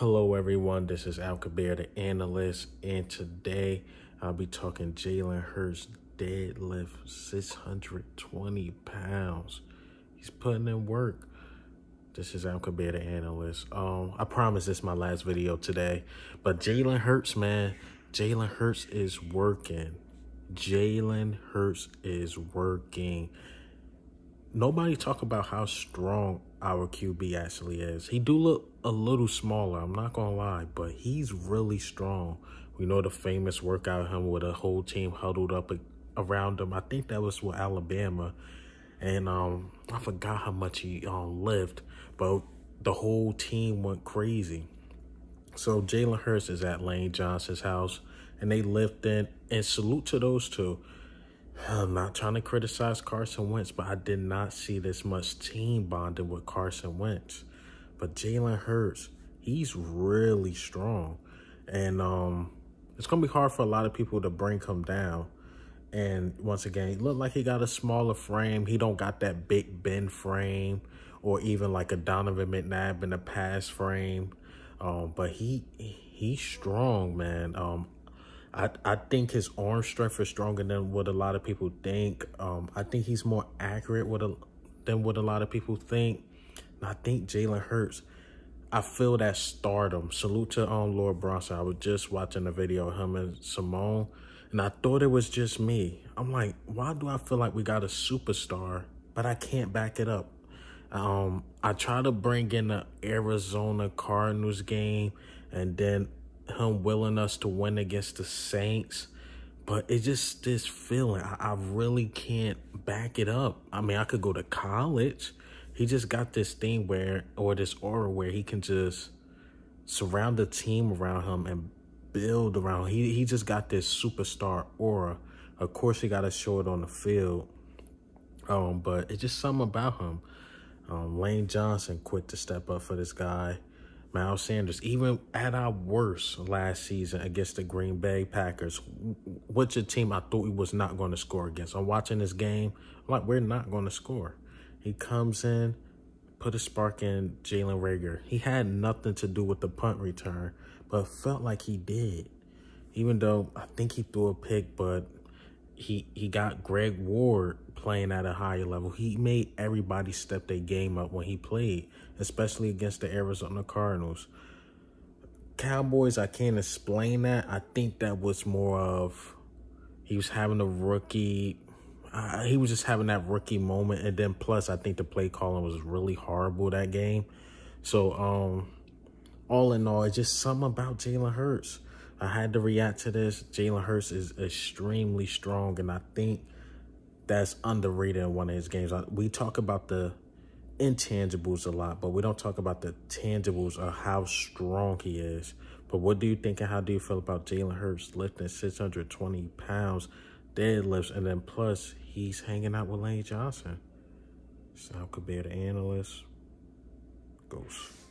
Hello, everyone. This is Al Kabir, the analyst, and today I'll be talking Jalen Hurts deadlift 620 pounds. He's putting in work. This is Al Kabir, the analyst. Um, I promise this is my last video today, but Jalen Hurts, man, Jalen Hurts is working. Jalen Hurts is working nobody talk about how strong our QB actually is. He do look a little smaller, I'm not gonna lie, but he's really strong. We know the famous workout him with a whole team huddled up around him. I think that was with Alabama. And um, I forgot how much he um, lived, but the whole team went crazy. So Jalen Hurts is at Lane Johnson's house, and they in And salute to those two. I'm not trying to criticize Carson Wentz, but I did not see this much team bonding with Carson Wentz. But Jalen Hurts, he's really strong. And um, it's going to be hard for a lot of people to bring him down. And once again, he looked like he got a smaller frame. He don't got that big Ben frame or even like a Donovan McNabb in the pass frame. Um, but he he's strong, man. Um, I, I think his arm strength is stronger than what a lot of people think. Um, I think he's more accurate with a, than what a lot of people think. And I think Jalen Hurts, I feel that stardom. Salute to um, Lord Bronson. I was just watching a video of him and Simone, and I thought it was just me. I'm like, why do I feel like we got a superstar, but I can't back it up? Um, I try to bring in the Arizona Cardinals game, and then him willing us to win against the Saints. But it's just this feeling. I, I really can't back it up. I mean, I could go to college. He just got this thing where, or this aura where he can just surround the team around him and build around. He he just got this superstar aura. Of course, he got to show it on the field. Um, but it's just something about him. Um, Lane Johnson quit to step up for this guy. Miles Sanders, even at our worst last season against the Green Bay Packers, which a team I thought he was not going to score against. I'm watching this game, I'm like, we're not going to score. He comes in, put a spark in Jalen Rager. He had nothing to do with the punt return, but felt like he did. Even though I think he threw a pick, but he he got Greg Ward playing at a higher level. He made everybody step their game up when he played, especially against the Arizona Cardinals. Cowboys, I can't explain that. I think that was more of he was having a rookie. Uh, he was just having that rookie moment, and then plus, I think the play calling was really horrible that game. So, um, all in all, it's just something about Jalen Hurts. I had to react to this. Jalen Hurts is extremely strong, and I think that's underrated in one of his games. We talk about the intangibles a lot, but we don't talk about the tangibles of how strong he is. But what do you think and how do you feel about Jalen Hurts lifting 620 pounds deadlifts? And then plus, he's hanging out with Lane Johnson. South be the analyst, goes.